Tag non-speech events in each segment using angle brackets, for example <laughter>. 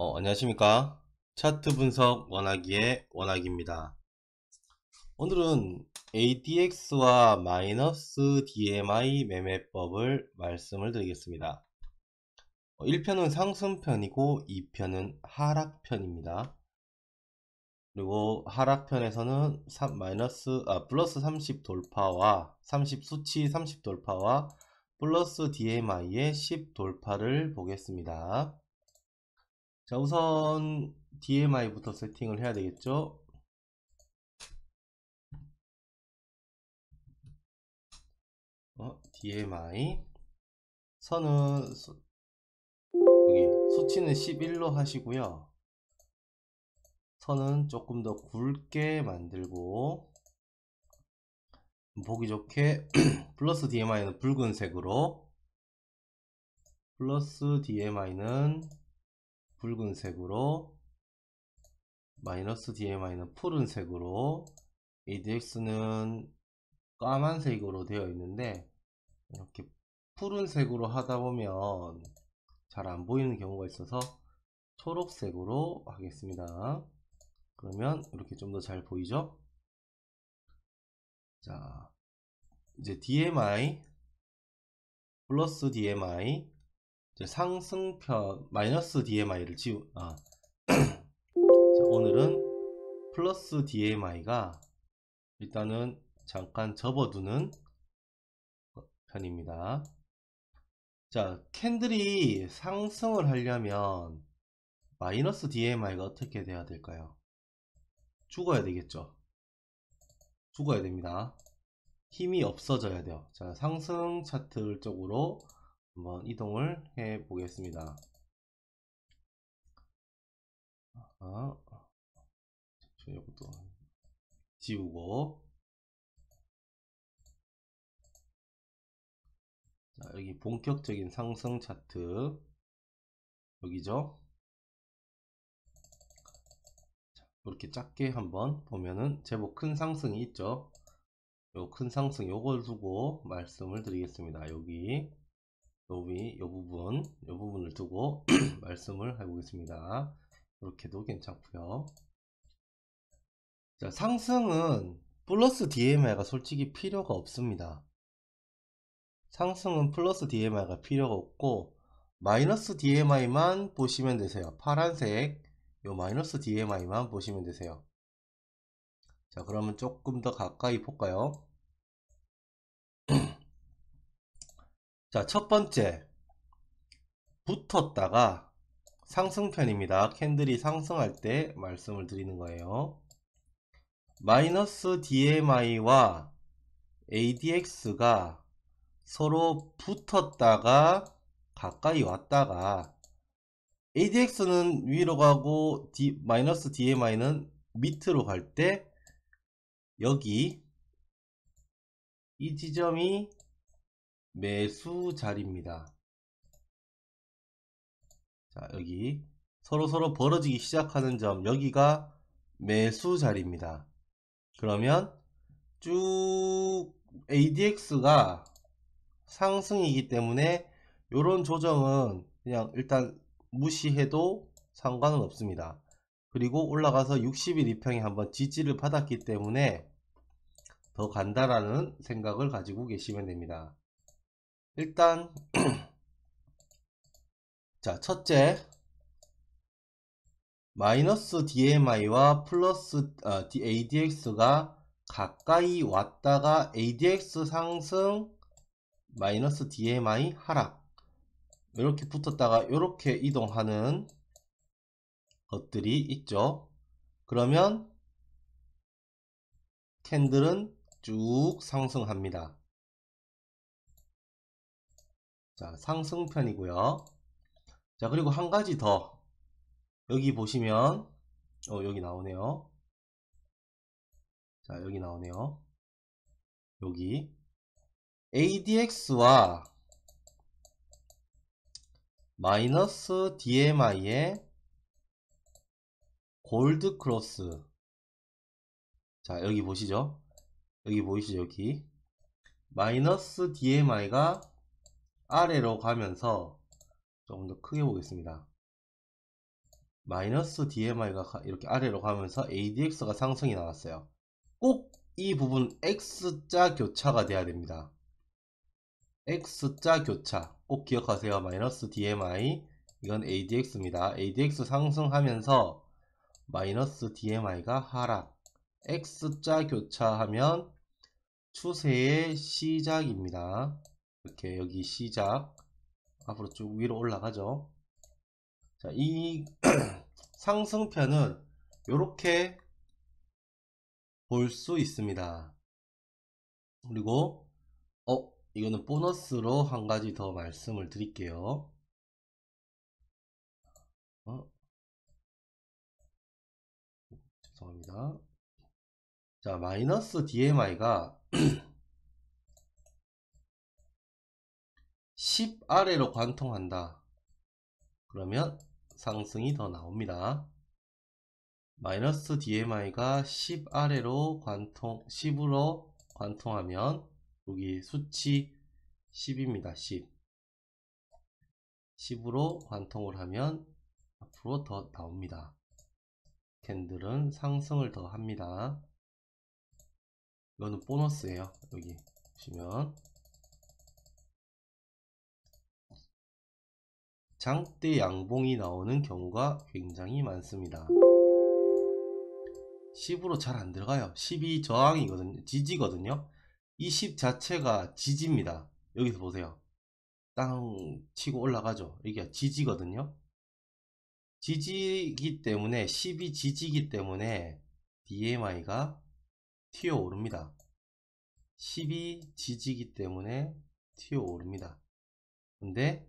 어, 안녕하십니까 차트 분석 원하기의 원하기입니다 오늘은 ADX와 마이너스 DMI 매매법을 말씀을 드리겠습니다 1편은 어, 상승편이고 2편은 하락편입니다 그리고 하락편에서는 3, 마이너스, 아, 플러스 30 돌파와 30 수치 30 돌파와 플러스 DMI의 10 돌파를 보겠습니다 자 우선 DMI부터 세팅을 해야 되겠죠 어, DMI 선은 수, 여기 수치는 11로 하시고요 선은 조금 더 굵게 만들고 보기 좋게 <clears throat> 플러스 DMI는 붉은색으로 플러스 DMI는 붉은색으로 마이너스 DMI는 푸른색으로 ADX는 까만색으로 되어 있는데 이렇게 푸른색으로 하다 보면 잘 안 보이는 경우가 있어서 초록색으로 하겠습니다. 그러면 이렇게 좀 더 잘 보이죠? 자, 이제 DMI 플러스 DMI 상승편 마이너스 DMI를 지우 아. <clears throat> 자, 오늘은 플러스 DMI가 일단은 잠깐 접어두는 편입니다. 자 캔들이 상승을 하려면 마이너스 DMI가 어떻게 돼야 될까요? 죽어야 되겠죠. 죽어야 됩니다. 힘이 없어져야 돼요. 자 상승 차트 쪽으로 한번 이동을 해 보겠습니다. 아, 이것도 지우고 자, 여기 본격적인 상승 차트 여기죠 이렇게 작게 한번 보면은 제법 큰 상승이 있죠 요 큰 상승 요걸 두고 말씀을 드리겠습니다 여기 여기 이 부분 이 부분을 두고 <clears throat> 말씀을 해보겠습니다 이렇게도 괜찮고요 자 상승은 플러스 DMI가 솔직히 필요가 없습니다 상승은 플러스 DMI가 필요가 없고 마이너스 DMI만 보시면 되세요 파란색 요 마이너스 DMI만 보시면 되세요 자 그러면 조금 더 가까이 볼까요 자, 첫 번째. 붙었다가 상승편입니다. 캔들이 상승할 때 말씀을 드리는 거예요. 마이너스 DMI와 ADX가 서로 붙었다가 가까이 왔다가 ADX는 위로 가고 D, 마이너스 DMI는 밑으로 갈 때 여기 이 지점이 매수 자리입니다. 자, 여기 서로서로 서로 벌어지기 시작하는 점 여기가 매수 자리입니다. 그러면 쭉 ADX가 상승이기 때문에 이런 조정은 그냥 일단 무시해도 상관은 없습니다. 그리고 올라가서 60일 2평에 한번 지지를 받았기 때문에 더 간다라는 생각을 가지고 계시면 됩니다. 일단 <clears throat> 자 첫째 마이너스 DMI와 플러스 어, ADX가 가까이 왔다가 ADX 상승 마이너스 DMI 하락 이렇게 붙었다가 이렇게 이동하는 것들이 있죠 그러면 캔들은 쭉 상승합니다 자, 상승편이고요. 자, 그리고 한 가지 더. 여기 보시면 어, 여기 나오네요. 자, 여기 나오네요. 여기 ADX와 마이너스 DMI의 골드 크로스 자 여기 보시죠 여기 보이시죠 여기 마이너스 DMI가 아래로 가면서 조금 더 크게 보겠습니다. 마이너스 DMI가 이렇게 아래로 가면서 ADX가 상승이 나왔어요. 꼭 이 부분 X자 교차가 돼야 됩니다. X자 교차 꼭 기억하세요. 마이너스 DMI 이건 ADX입니다. ADX 상승하면서 마이너스 DMI가 하락 X자 교차하면 추세의 시작입니다. 이렇게 여기 시작 앞으로 쭉 위로 올라가죠 자, 이 <clears throat> 상승편은 이렇게 볼 수 있습니다 그리고 어 이거는 보너스로 한 가지 더 말씀을 드릴게요 어? 죄송합니다 자 마이너스 DMI가 <clears throat> 10 아래로 관통한다. 그러면 상승이 더 나옵니다. 마이너스 DMI가 10 아래로 관통, 10으로 관통하면 여기 수치 10입니다. 10. 10으로 관통을 하면 앞으로 더 나옵니다. 캔들은 상승을 더 합니다. 이거는 보너스예요. 여기 보시면 장대 양봉이 나오는 경우가 굉장히 많습니다. 10으로 잘 안 들어가요. 10이 저항이거든요. 지지거든요. 이 10 자체가 지지입니다. 여기서 보세요. 땅 치고 올라가죠. 이게 지지거든요. 지지기 때문에 10이 지지기 때문에 d m i 가 튀어오릅니다. 10이 지지기 때문에 튀어오릅니다. 근데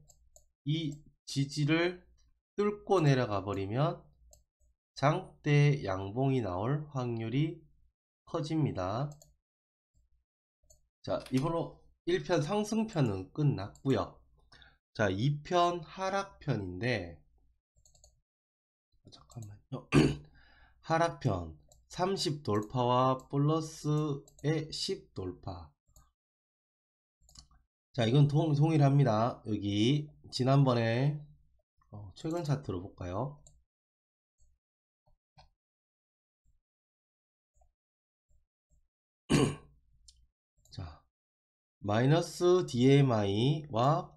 이 지지를 뚫고 내려가 버리면 장대 양봉이 나올 확률이 커집니다. 자, 이번으로 1편 상승편은 끝났고요. 자, 2편 하락편인데 아, 잠깐만요. <clears throat> 하락편 30 돌파와 플러스의 10 돌파 자 이건 동, 동일합니다 여기 지난번에 어, 최근 차트로 볼까요? <clears throat> 자, 마이너스 DMI와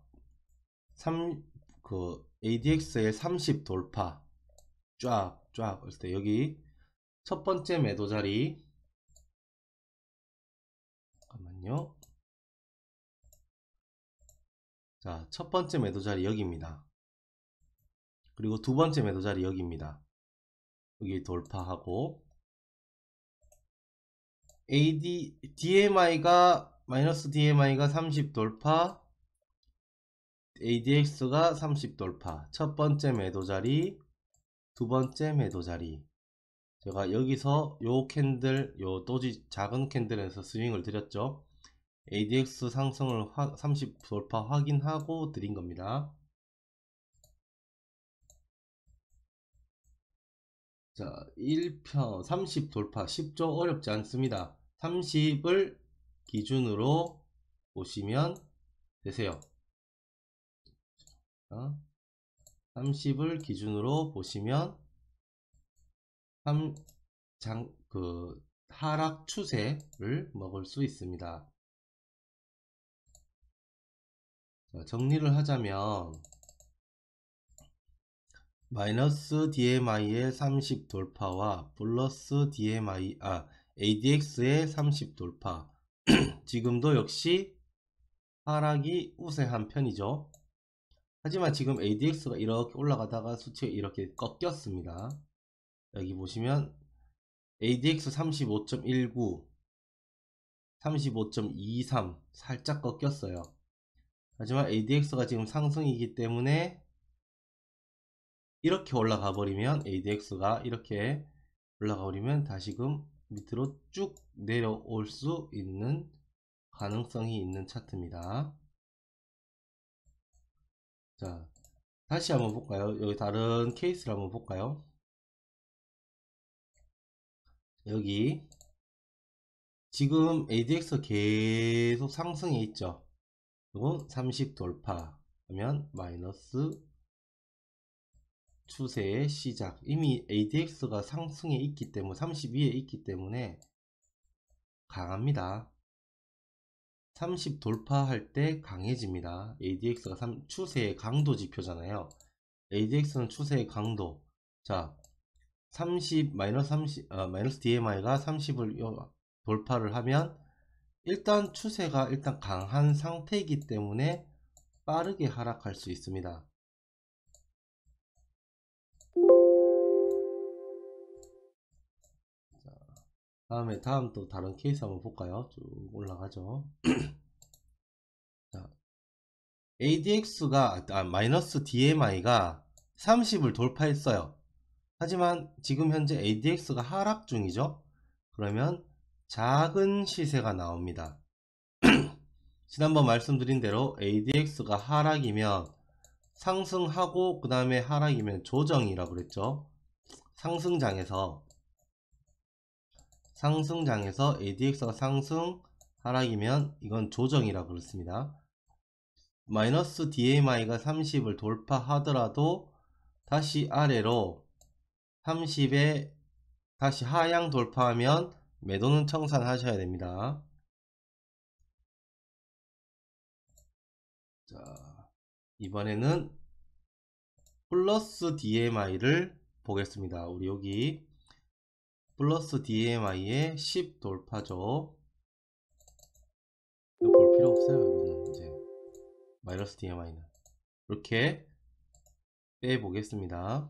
3, 그 ADX의 30 돌파 쫙쫙 때 여기 첫 번째 매도 자리 잠깐만요. 자, 첫 번째 매도 자리 여기입니다. 그리고 두 번째 매도 자리 여기입니다. 여기 돌파하고 AD DMI가 마이너스 DMI가 30 돌파 ADX가 30 돌파 첫 번째 매도 자리 두 번째 매도 자리 제가 여기서 요 캔들 요 또지 작은 캔들에서 스윙을 드렸죠 ADX 상승을 30 돌파 확인하고 드린 겁니다. 자, 1편 30 돌파 10조 어렵지 않습니다. 30을 기준으로 보시면 되세요. 30을 기준으로 보시면 3, 장, 그 하락 추세를 먹을 수 있습니다. 어, 정리를 하자면 마이너스 DMI의 30 돌파와 플러스 DMI 아 ADX의 30 돌파 <clears throat> 지금도 역시 하락이 우세한 편이죠 하지만 지금 ADX가 이렇게 올라가다가 수치가 이렇게 꺾였습니다 여기 보시면 ADX 35.19 35.23 살짝 꺾였어요 하지만 ADX가 지금 상승이기 때문에 이렇게 올라가 버리면 ADX가 이렇게 올라가 버리면 다시금 밑으로 쭉 내려올 수 있는 가능성이 있는 차트입니다. 자, 다시 한번 볼까요? 여기 다른 케이스를 한번 볼까요? 여기 지금 ADX 계속 상승해 있죠. 이건 30 돌파하면 마이너스 추세의 시작 이미 ADX가 상승에 있기 때문에 32에 있기 때문에 강합니다 30 돌파할 때 강해집니다 ADX가 3, 추세의 강도 지표잖아요 ADX는 추세의 강도 자 30, 마이너스 30, 아, 마이너스 DMI가 30을 돌파를 하면 일단 추세가 일단 강한 상태이기 때문에 빠르게 하락할 수 있습니다. 자, 다음에 다음 또 다른 케이스 한번 볼까요? 쭉 올라가죠. <clears throat> 자, ADX가 아, 마이너스 DMI가 30을 돌파했어요. 하지만 지금 현재 ADX가 하락 중이죠. 그러면 작은 시세가 나옵니다. <clears throat> 지난번 말씀드린 대로 ADX가 하락이면 상승하고 그 다음에 하락이면 조정이라고 그랬죠. 상승장에서 상승장에서 ADX가 상승 하락이면 이건 조정이라고 그렇습니다. 마이너스 DMI가 30을 돌파하더라도 다시 아래로 30에 다시 하향 돌파하면 매도는 청산하셔야 됩니다. 자, 이번에는 플러스 DMI를 보겠습니다. 우리 여기 플러스 DMI의 10 돌파죠. 볼 필요 없어요. 이거는 이제 마이너스 DMI는 이렇게 빼보겠습니다.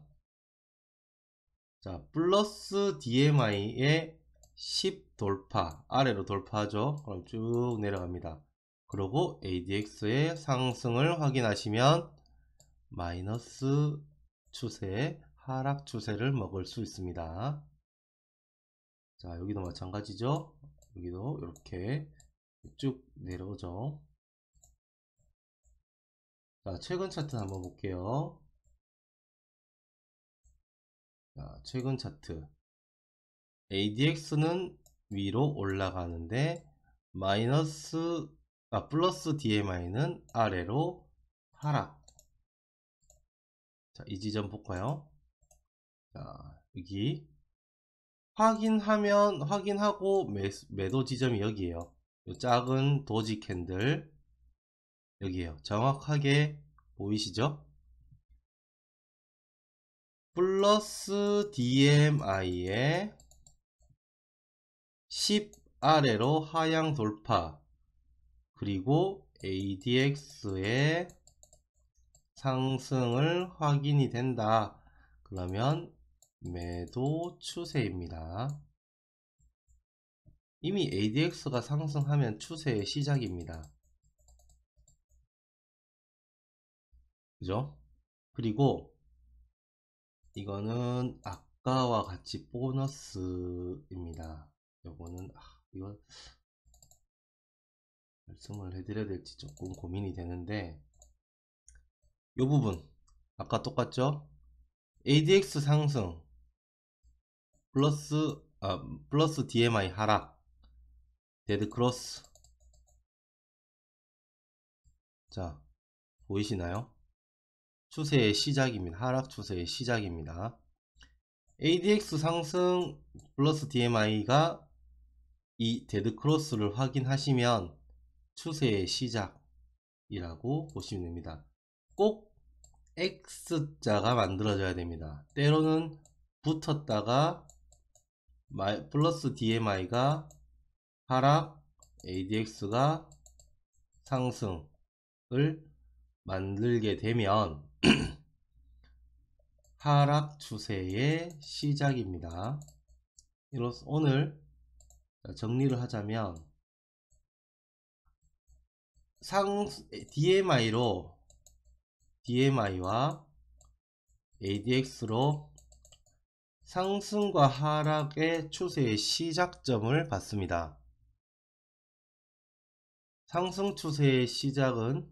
자, 플러스 DMI의 10 돌파 아래로 돌파하죠 그럼 쭉 내려갑니다 그리고 ADX의 상승을 확인하시면 마이너스 추세 하락 추세를 먹을 수 있습니다 자 여기도 마찬가지죠 여기도 이렇게 쭉 내려오죠 자 최근 차트 한번 볼게요 자 최근 차트 ADX는 위로 올라가는데 마이너스 아 플러스 DMI는 아래로 하락 자, 이 지점 볼까요? 자, 여기 확인하면 확인하고 매, 매도 지점이 여기에요. 요 작은 도지 캔들 여기에요. 정확하게 보이시죠? 플러스 DMI에 10 아래로 하향 돌파 그리고 ADX의 상승을 확인이 된다. 그러면 매도 추세입니다. 이미 ADX가 상승하면 추세의 시작입니다. 그죠? 그리고 이거는 아까와 같이 보너스입니다. 요거는 아, 이건 말씀을 해드려야 될지 조금 고민이 되는데 요 부분 아까 똑같죠 ADX 상승 플러스 아, 플러스 DMI 하락 데드 크로스 자 보이시나요 추세의 시작입니다 하락 추세의 시작입니다 ADX 상승 플러스 DMI가 이 데드크로스를 확인하시면 추세의 시작이라고 보시면 됩니다. 꼭 X자가 만들어져야 됩니다. 때로는 붙었다가 플러스 DMI가 하락, ADX가 상승을 만들게 되면 <clears throat> 하락 추세의 시작입니다. 이로써 오늘 정리를 하자면 상 DMI로 DMI와 ADX로 상승과 하락의 추세의 시작점을 봤습니다. 상승 추세의 시작은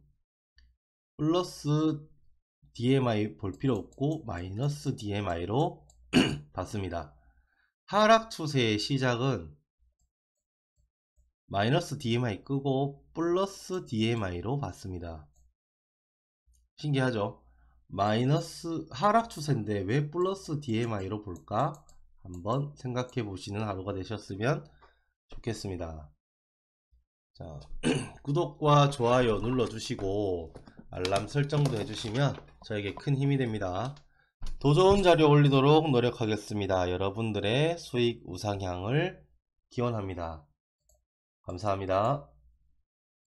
플러스 DMI 볼 필요 없고 마이너스 DMI로 <clears throat> 봤습니다. 하락 추세의 시작은 마이너스 DMI 끄고 플러스 DMI로 봤습니다. 신기하죠? 마이너스 하락 추세인데 왜 플러스 DMI로 볼까? 한번 생각해 보시는 하루가 되셨으면 좋겠습니다. 자, <clears throat> 구독과 좋아요 눌러주시고 알람 설정도 해주시면 저에게 큰 힘이 됩니다. 더 좋은 자료 올리도록 노력하겠습니다. 여러분들의 수익 우상향을 기원합니다. 감사합니다.